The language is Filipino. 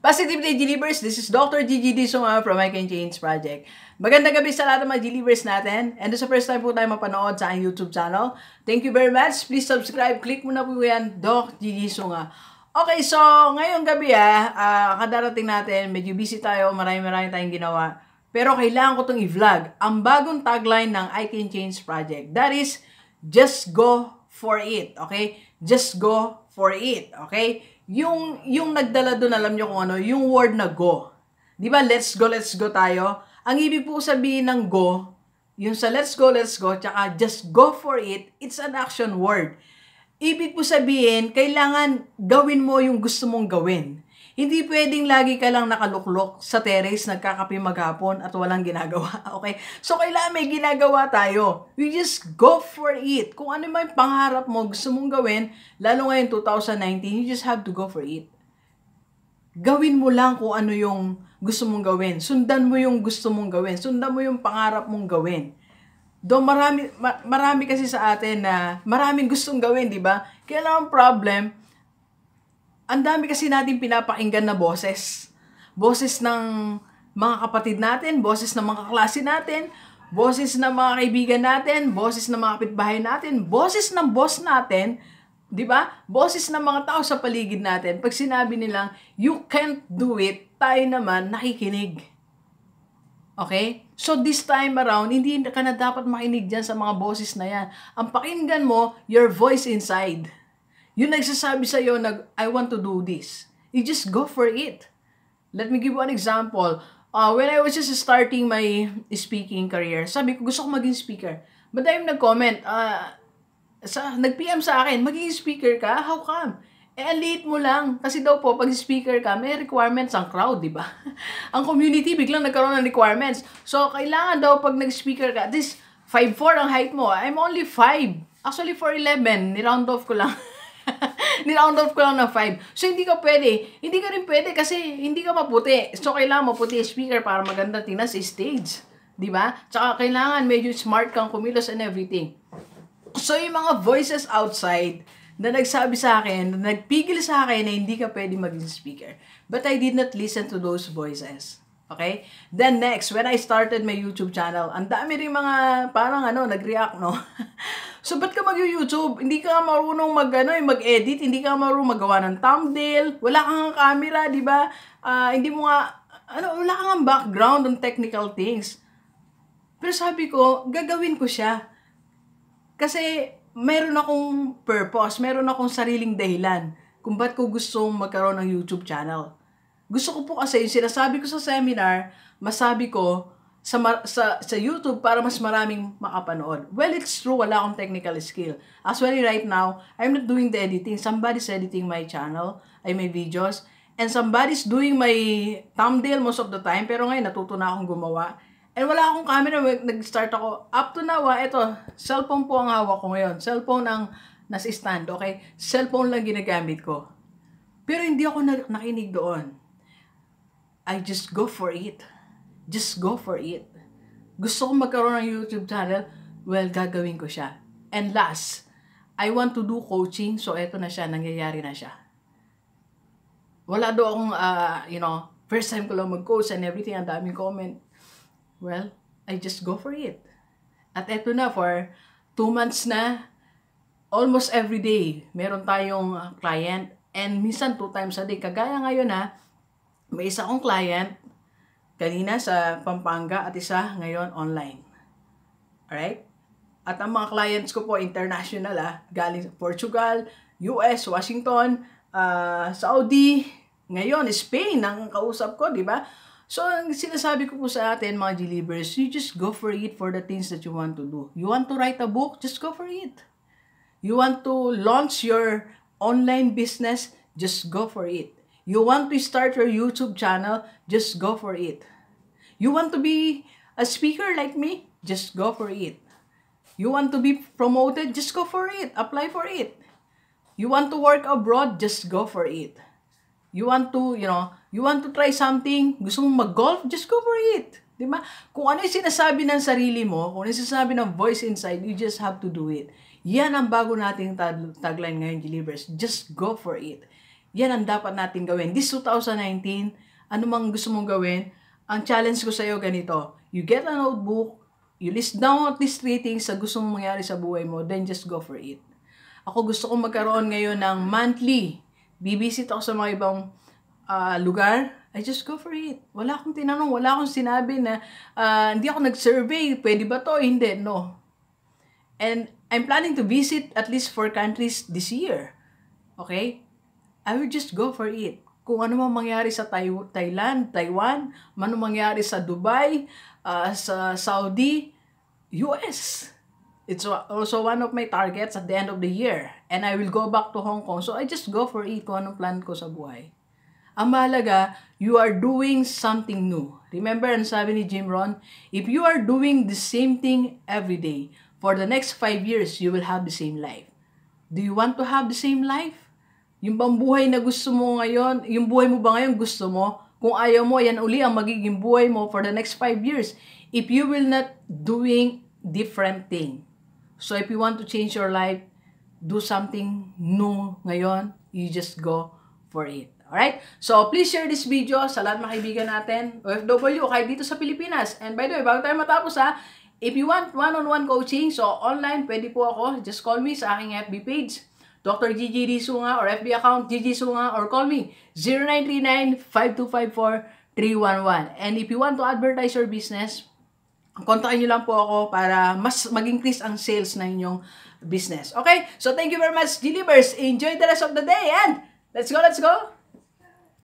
Positively Delivers, this is Dr. GGD Sumama from I Can Change Project. Magandang gabi sa lahat ng mga delivers natin. And this is the first time po tayo mapanood sa YouTube channel, thank you very much. Please subscribe. Click mo na po yan, Dr. GG Sunga. Okay, so ngayong gabi ah, uh, kadarating natin, medyo busy tayo, marami-marami tayong ginawa. Pero kailangan ko itong i-vlog. Ang bagong tagline ng I Can Change Project, that is, just go for it, okay? Just go for it, okay? yung, yung nagdala doon, alam niyo kung ano, yung word na go. Di ba, let's go, let's go tayo. Ang ibig po sabihin ng go, yung sa let's go, let's go, tsaka just go for it, it's an action word. Ibig po sabihin, kailangan gawin mo yung gusto mong gawin. Hindi pwedeng lagi ka lang nakaluklok sa terrace, nagkakape maghapon at walang ginagawa. Okay? So, kailangan may ginagawa tayo. We just go for it. Kung ano man pangarap mo, gusto mong gawin, lalo ngayon 2019, you just have to go for it. Gawin mo lang kung ano yung gusto mong gawin. Sundan mo yung gusto mong gawin. Sundan mo yung pangarap mong gawin. Do marami ma, marami kasi sa atin na maraming gustong gawin, 'di ba? Kaya lang ang problem, ang dami kasi natin pinapakinggan na boses. Boses ng mga kapatid natin, boses ng mga kaklase natin, boses ng mga kaibigan natin, boses ng mga kapitbahay natin, boses ng boss natin, di ba? Boses ng mga tao sa paligid natin. Pag sinabi nilang, you can't do it, tayo naman nakikinig. Okay? So this time around, hindi ka na dapat makinig dyan sa mga boses na yan. Ang pakinggan mo, your voice inside. Yung nagsasabi sa iyo na I want to do this. You just go for it. Let me give one example. Uh, when I was just starting my speaking career, sabi ko gusto ko maging speaker. But I'm nag-comment, uh, sa, nag-PM sa akin, maging speaker ka? How come? Eh, ang late mo lang. Kasi daw po, pag speaker ka, may requirements ang crowd, di ba? ang community, biglang nagkaroon ng requirements. So, kailangan daw pag nag-speaker ka, this 5'4 ang height mo. I'm only 5. Actually, 4'11. Ni-round off ko lang. Ninound-out ko lang ng 5. So, hindi ka pwede. Hindi ka rin pwede kasi hindi ka maputi. So, kailangan maputi speaker para maganda tingnan sa stage. ba? Diba? Tsaka, kailangan medyo smart kang kumilos and everything. So, yung mga voices outside, na nagsabi sa akin, na nagpigil sa akin na hindi ka pwede maging speaker. But I did not listen to those voices. Okay? Then next, when I started my YouTube channel, ang dami rin mga, parang ano, nag-react, no? So, ba't ka mag-YouTube? Hindi ka marunong mag, ano, eh, mag-edit, hindi ka marunong magawa ng thumbnail, wala kang camera, di ba? Uh, hindi mo nga, ano, wala kang background on technical things. Pero sabi ko, gagawin ko siya. Kasi, meron akong purpose, meron akong sariling dahilan kung ba't ko gustong magkaroon ng YouTube channel. Gusto ko po kasi, yung sinasabi ko sa seminar, masabi ko, sa, sa, sa YouTube para mas maraming makapanood. Well, it's true, wala akong technical skill. Actually, right now, I'm not doing the editing. Somebody's editing my channel, ay may videos. And somebody's doing my thumbnail most of the time. Pero ngayon, natuto na akong gumawa. And wala akong camera. Nag-start ako. Up to now, ito, ah, cellphone po ang hawak ko ngayon. Cellphone ang nasa stand, okay? Cellphone lang ginagamit ko. Pero hindi ako na nakinig doon. I just go for it just go for it. Gusto kong magkaroon ng YouTube channel, well, gagawin ko siya. And last, I want to do coaching, so eto na siya, nangyayari na siya. Wala do akong, uh, you know, first time ko lang mag-coach and everything, ang daming comment. Well, I just go for it. At eto na, for two months na, almost every day, meron tayong ah, client, and minsan two times a day. Kagaya ngayon na, ah, may isa kong client, Kanina sa Pampanga at isa ngayon online. Alright? At ang mga clients ko po international ah, galing sa Portugal, US, Washington, uh, Saudi, ngayon Spain ang kausap ko, di ba? So, ang sinasabi ko po sa atin, mga delivers, you just go for it for the things that you want to do. You want to write a book? Just go for it. You want to launch your online business? Just go for it. You want to start your YouTube channel? Just go for it. You want to be a speaker like me? Just go for it. You want to be promoted? Just go for it. Apply for it. You want to work abroad? Just go for it. You want to, you know, you want to try something? Gusto mong mag-golf? Just go for it. Di ba? Kung ano yung sinasabi ng sarili mo, kung ano yung sinasabi ng voice inside, you just have to do it. Yan ang bago nating tagline ngayon, Delivers. Just go for it. Yan ang dapat natin gawin. This 2019, ano mang gusto mong gawin, ang challenge ko sa iyo ganito, you get a notebook, you list down at least three things sa gusto mong mangyari sa buhay mo, then just go for it. Ako gusto kong magkaroon ngayon ng monthly. Bibisit ako sa mga ibang uh, lugar, I just go for it. Wala akong tinanong, wala akong sinabi na uh, hindi ako nag-survey, pwede ba to? Hindi, no. And I'm planning to visit at least four countries this year. Okay? I will just go for it kung ano man mangyari sa Thailand, Taiwan, ano mangyari sa Dubai, uh, sa Saudi, US. It's also one of my targets at the end of the year. And I will go back to Hong Kong. So I just go for it kung anong plan ko sa buhay. Ang mahalaga, you are doing something new. Remember, ang sabi ni Jim Rohn, if you are doing the same thing every day, for the next five years, you will have the same life. Do you want to have the same life? Yung bang buhay na gusto mo ngayon, yung buhay mo ba ngayon gusto mo? Kung ayaw mo, yan uli ang magiging buhay mo for the next 5 years. If you will not doing different thing. So if you want to change your life, do something new ngayon. You just go for it. Alright? So, please share this video sa lahat mga kaibigan natin, OFW, kahit dito sa Pilipinas. And by the way, bago tayo matapos ha, if you want one-on-one -on -one coaching, so online, pwede po ako. Just call me sa aking FB page. Dr. Gigi Rizunga or FB account Gigi Sunga or call me 0939-5254-311. And if you want to advertise your business, kontakin nyo lang po ako para mas mag-increase ang sales na inyong business. Okay? So, thank you very much, Delivers. Enjoy the rest of the day and let's go, let's go!